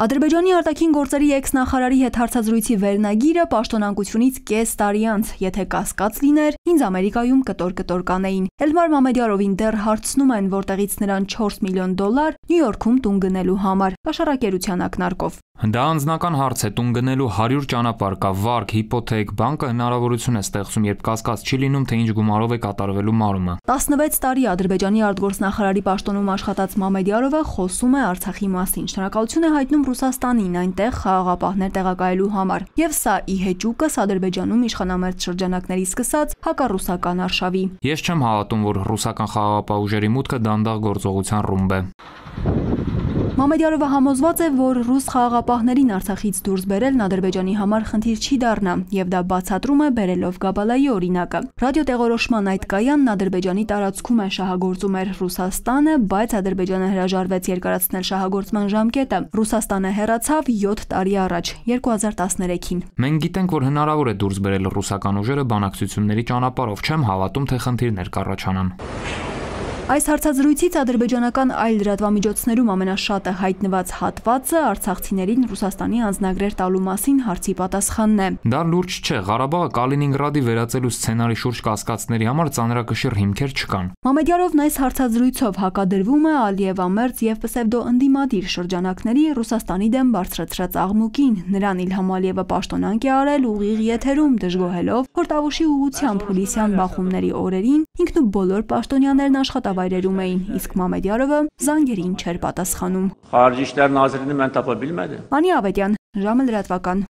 Ադրբեջանի արտաքին գործերի էքս-նախարարի հետ հարցազրույցի վերնագիրը պաշտոնանկությունից կես տարի անց, եթե կասկած լիներ, ինձ Ամերիկայում կտոր-կտոր կանեին։ Էլմար Մամեդյարովին դեռ հարցնում են, որտեղից նրան 4 միլիոն դոլար Նյու Յորքում տուն գնելու համար, կաշառակերության ակնարկով։ Դա անձնական հարց է՝ տուն գնելու 100 ճանապարհ կա, վարկ, հիփոթեք, բանկը հնարավորություն է ստեղծում, երբ կասկած չի լինում, թե ինչ գումարով է կատարվելու մարումը։ 16 տարի Ադրբեջանի արտգործնախարարի պաշտոնում աշխատած Մամեդյարովը խոսում է Արցախի մասին։ Շնորհակալություն է հայտնում Ռուսաստանին այնտեղ խաղաղապահներ տեղակայելու համար։ Եվ սա ի հեճուկս Ադրբեջանում իշխանամերձ շրջանակների սկսած հակառուսական արշավի։ Ես չեմ հավատում, որ ռուսական խաղաղապահ ուժերի մուտքը դանդաղ գործողության ռումբ է։ Մամեդյարովը համոզված է, որ ռուս խաղաղապահներին Արցախից դուրս բերելն Ադրբեջանի համար խնդիր չի դառնա, եւ դա բացատրում է բերելով Գաբալայի օրինակը։ Ռադիոտեղորոշման այդ կայանն Ադրբեջանի տարածքում է շահագործում էր Ռուսաստանը, բայց Ադրբեջանը հրաժարվեց երկարացնել շահագործման ժամկետը։ Ռուսաստանը հերացավ 7 տարի առաջ, 2013-ին։ Մենք գիտենք, որ հնարավոր է դուրս բերել ռուսական ուժերը բանակցությունների ճանապարհով։ Չեմ հավատում, թե խնդիրներ կառաջանան։ Այս հարցազրույցից ադրբեջանական այլ լրատվամիջոցներում ամենաշատը հայտնված հատվածը արցախցիներին Ռուսաստանի անձնագրեր տալու մասին հարցի պատասխանն է։ Դա լուրջ չէ, Ղարաբաղը Կալինինգրադի վերածելու սցենարի շուրջ կասկածների համար ծանրակշիռ հիմքեր չկան։ Մամեդյարովն այս հարցազրույցով հակադրվում է Ալիևամերձ եւ պսևդոընդդիմադիր շրջանակների Ռուսաստանի դեմ բարձրացրած աղմուկին։ Նրան Իլհամ Ալիևը պաշտոնանկ է արել ուղիղ եթերում դժգոհելով Խորտավուշի ուղությամբ հուլիսյան բախումների օրերին ինքնու բոլոր պաշտոնյաներն աշխատավ վայրերում էին, իսկ Մամեդյարովը զանգերին չէր պատասխանում։ Արժիշտերն ազրինում են տապաբիլմեդը։ Անի Ավետյան, ժամը լրատվական։